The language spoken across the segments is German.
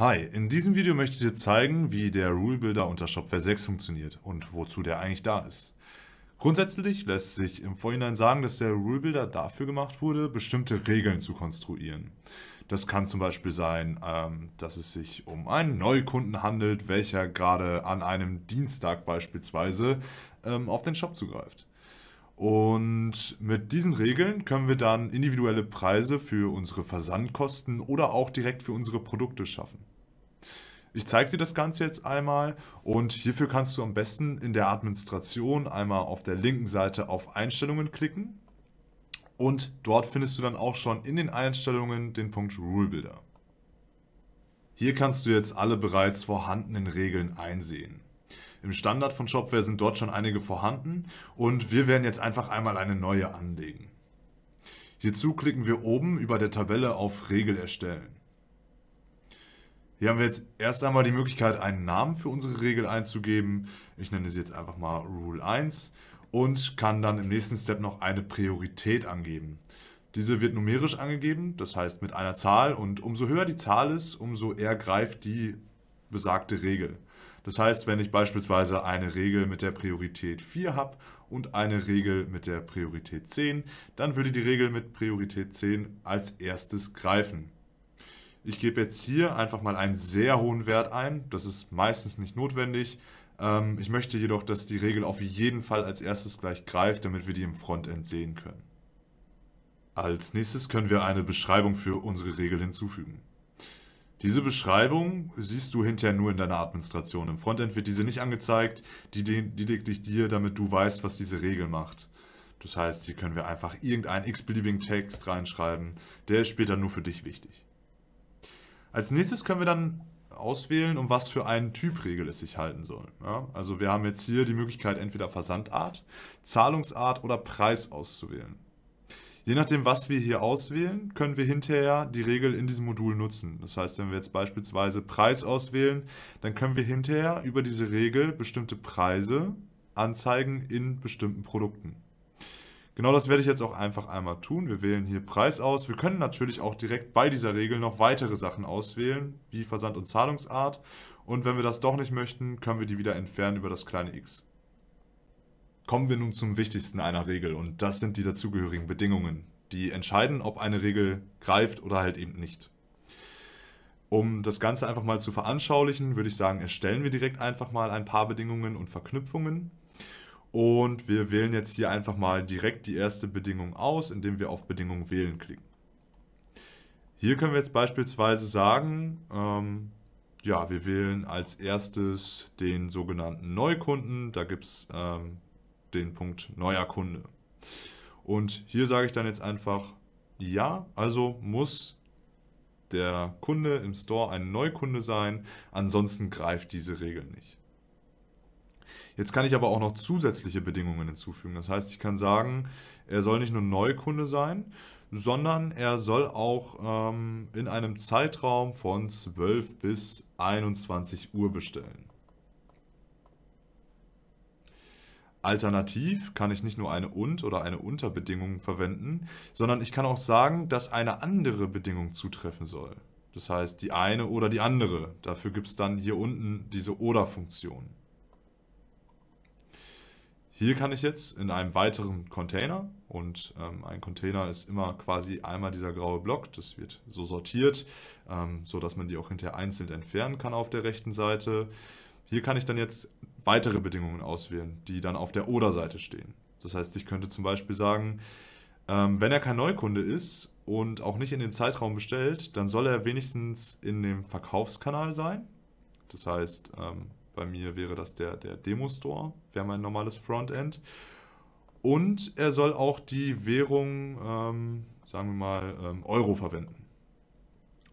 Hi, in diesem Video möchte ich dir zeigen, wie der Rule Builder unter Shopware 6 funktioniert und wozu der eigentlich da ist. Grundsätzlich lässt sich im Vorhinein sagen, dass der Rule Builder dafür gemacht wurde, bestimmte Regeln zu konstruieren. Das kann zum Beispiel sein, ähm, dass es sich um einen Neukunden handelt, welcher gerade an einem Dienstag beispielsweise ähm, auf den Shop zugreift. Und mit diesen Regeln können wir dann individuelle Preise für unsere Versandkosten oder auch direkt für unsere Produkte schaffen. Ich zeige dir das Ganze jetzt einmal und hierfür kannst du am besten in der Administration einmal auf der linken Seite auf Einstellungen klicken und dort findest du dann auch schon in den Einstellungen den Punkt Rule Builder. Hier kannst du jetzt alle bereits vorhandenen Regeln einsehen im Standard von Shopware sind dort schon einige vorhanden und wir werden jetzt einfach einmal eine neue anlegen. Hierzu klicken wir oben über der Tabelle auf Regel erstellen. Hier haben wir jetzt erst einmal die Möglichkeit, einen Namen für unsere Regel einzugeben. Ich nenne sie jetzt einfach mal Rule 1 und kann dann im nächsten Step noch eine Priorität angeben. Diese wird numerisch angegeben, das heißt mit einer Zahl und umso höher die Zahl ist, umso eher greift die besagte Regel. Das heißt, wenn ich beispielsweise eine Regel mit der Priorität 4 habe und eine Regel mit der Priorität 10, dann würde die Regel mit Priorität 10 als erstes greifen. Ich gebe jetzt hier einfach mal einen sehr hohen Wert ein. Das ist meistens nicht notwendig. Ähm, ich möchte jedoch, dass die Regel auf jeden Fall als erstes gleich greift, damit wir die im Frontend sehen können. Als nächstes können wir eine Beschreibung für unsere Regel hinzufügen. Diese Beschreibung siehst du hinterher nur in deiner Administration. Im Frontend wird diese nicht angezeigt, die lediglich dir, damit du weißt, was diese Regel macht. Das heißt, hier können wir einfach irgendeinen x-beliebigen Text reinschreiben, der ist später nur für dich wichtig. Als nächstes können wir dann auswählen, um was für einen Typregel es sich halten soll. Ja, also wir haben jetzt hier die Möglichkeit, entweder Versandart, Zahlungsart oder Preis auszuwählen. Je nachdem, was wir hier auswählen, können wir hinterher die Regel in diesem Modul nutzen. Das heißt, wenn wir jetzt beispielsweise Preis auswählen, dann können wir hinterher über diese Regel bestimmte Preise anzeigen in bestimmten Produkten. Genau das werde ich jetzt auch einfach einmal tun. Wir wählen hier Preis aus. Wir können natürlich auch direkt bei dieser Regel noch weitere Sachen auswählen, wie Versand und Zahlungsart. Und wenn wir das doch nicht möchten, können wir die wieder entfernen über das kleine X. Kommen wir nun zum Wichtigsten einer Regel und das sind die dazugehörigen Bedingungen, die entscheiden, ob eine Regel greift oder halt eben nicht. Um das Ganze einfach mal zu veranschaulichen, würde ich sagen, erstellen wir direkt einfach mal ein paar Bedingungen und Verknüpfungen. Und wir wählen jetzt hier einfach mal direkt die erste Bedingung aus, indem wir auf Bedingung wählen klicken. Hier können wir jetzt beispielsweise sagen, ähm, ja, wir wählen als erstes den sogenannten Neukunden. Da gibt es ähm, den Punkt neuer Kunde. Und hier sage ich dann jetzt einfach ja, also muss der Kunde im Store ein Neukunde sein, ansonsten greift diese Regel nicht. Jetzt kann ich aber auch noch zusätzliche Bedingungen hinzufügen. Das heißt, ich kann sagen, er soll nicht nur Neukunde sein, sondern er soll auch ähm, in einem Zeitraum von 12 bis 21 Uhr bestellen. Alternativ kann ich nicht nur eine und oder eine Unterbedingung verwenden, sondern ich kann auch sagen, dass eine andere Bedingung zutreffen soll. Das heißt, die eine oder die andere. Dafür gibt es dann hier unten diese Oder-Funktion. Hier kann ich jetzt in einem weiteren Container, und ähm, ein Container ist immer quasi einmal dieser graue Block, das wird so sortiert, ähm, so man die auch hinterher einzeln entfernen kann auf der rechten Seite. Hier kann ich dann jetzt weitere Bedingungen auswählen, die dann auf der Oder-Seite stehen. Das heißt, ich könnte zum Beispiel sagen, ähm, wenn er kein Neukunde ist und auch nicht in dem Zeitraum bestellt, dann soll er wenigstens in dem Verkaufskanal sein. Das heißt, ähm, bei mir wäre das der, der Demo-Store, wäre mein normales Frontend. Und er soll auch die Währung, ähm, sagen wir mal, Euro verwenden.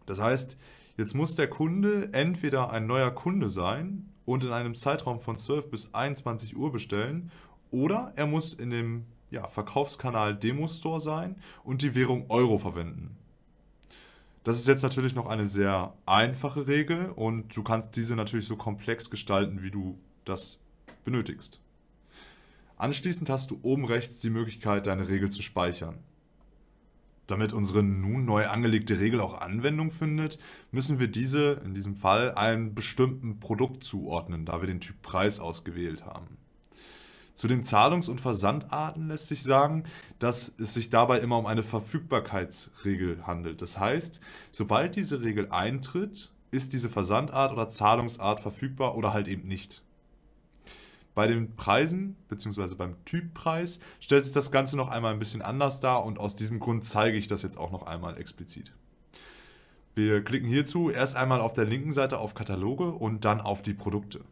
Das heißt, jetzt muss der Kunde entweder ein neuer Kunde sein und in einem Zeitraum von 12 bis 21 Uhr bestellen oder er muss in dem ja, Verkaufskanal Demo Store sein und die Währung Euro verwenden. Das ist jetzt natürlich noch eine sehr einfache Regel und du kannst diese natürlich so komplex gestalten, wie du das benötigst. Anschließend hast du oben rechts die Möglichkeit, deine Regel zu speichern. Damit unsere nun neu angelegte Regel auch Anwendung findet, müssen wir diese in diesem Fall einem bestimmten Produkt zuordnen, da wir den Typ Preis ausgewählt haben. Zu den Zahlungs- und Versandarten lässt sich sagen, dass es sich dabei immer um eine Verfügbarkeitsregel handelt. Das heißt, sobald diese Regel eintritt, ist diese Versandart oder Zahlungsart verfügbar oder halt eben nicht. Bei den Preisen bzw. beim Typpreis stellt sich das Ganze noch einmal ein bisschen anders dar und aus diesem Grund zeige ich das jetzt auch noch einmal explizit. Wir klicken hierzu erst einmal auf der linken Seite auf Kataloge und dann auf die Produkte.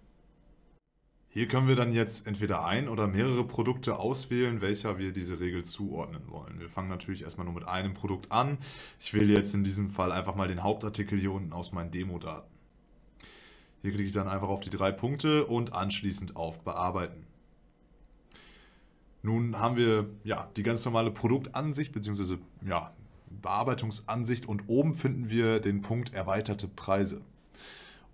Hier können wir dann jetzt entweder ein oder mehrere Produkte auswählen, welcher wir diese Regel zuordnen wollen. Wir fangen natürlich erstmal nur mit einem Produkt an. Ich wähle jetzt in diesem Fall einfach mal den Hauptartikel hier unten aus meinen Demo-Daten. Hier klicke ich dann einfach auf die drei Punkte und anschließend auf Bearbeiten. Nun haben wir ja, die ganz normale Produktansicht bzw. Ja, Bearbeitungsansicht und oben finden wir den Punkt erweiterte Preise.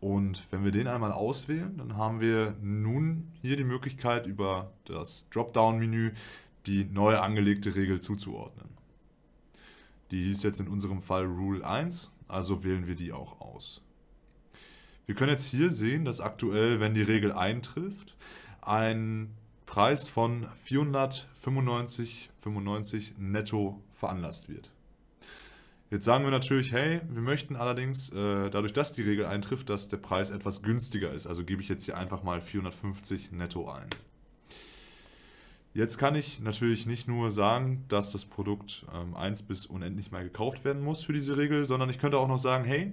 Und wenn wir den einmal auswählen, dann haben wir nun hier die Möglichkeit, über das Dropdown-Menü die neue angelegte Regel zuzuordnen. Die hieß jetzt in unserem Fall Rule 1, also wählen wir die auch aus. Wir können jetzt hier sehen, dass aktuell, wenn die Regel eintrifft, ein Preis von 495,95 netto veranlasst wird. Jetzt sagen wir natürlich, hey, wir möchten allerdings, äh, dadurch, dass die Regel eintrifft, dass der Preis etwas günstiger ist. Also gebe ich jetzt hier einfach mal 450 netto ein. Jetzt kann ich natürlich nicht nur sagen, dass das Produkt ähm, 1 bis unendlich mal gekauft werden muss für diese Regel, sondern ich könnte auch noch sagen, hey,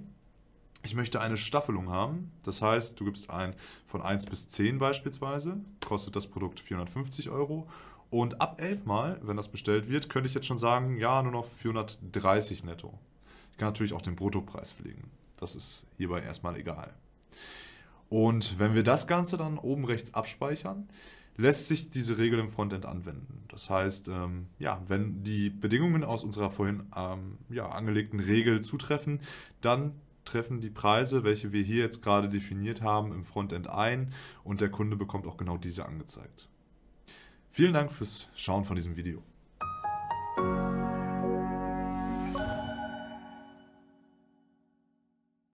ich möchte eine Staffelung haben. Das heißt, du gibst ein von 1 bis 10 beispielsweise, kostet das Produkt 450 Euro. Und ab 11 Mal, wenn das bestellt wird, könnte ich jetzt schon sagen, ja, nur noch 430 netto. Ich kann natürlich auch den Bruttopreis pflegen. Das ist hierbei erstmal egal. Und wenn wir das Ganze dann oben rechts abspeichern, lässt sich diese Regel im Frontend anwenden. Das heißt, ähm, ja, wenn die Bedingungen aus unserer vorhin ähm, ja, angelegten Regel zutreffen, dann treffen die Preise, welche wir hier jetzt gerade definiert haben, im Frontend ein und der Kunde bekommt auch genau diese angezeigt. Vielen Dank fürs Schauen von diesem Video.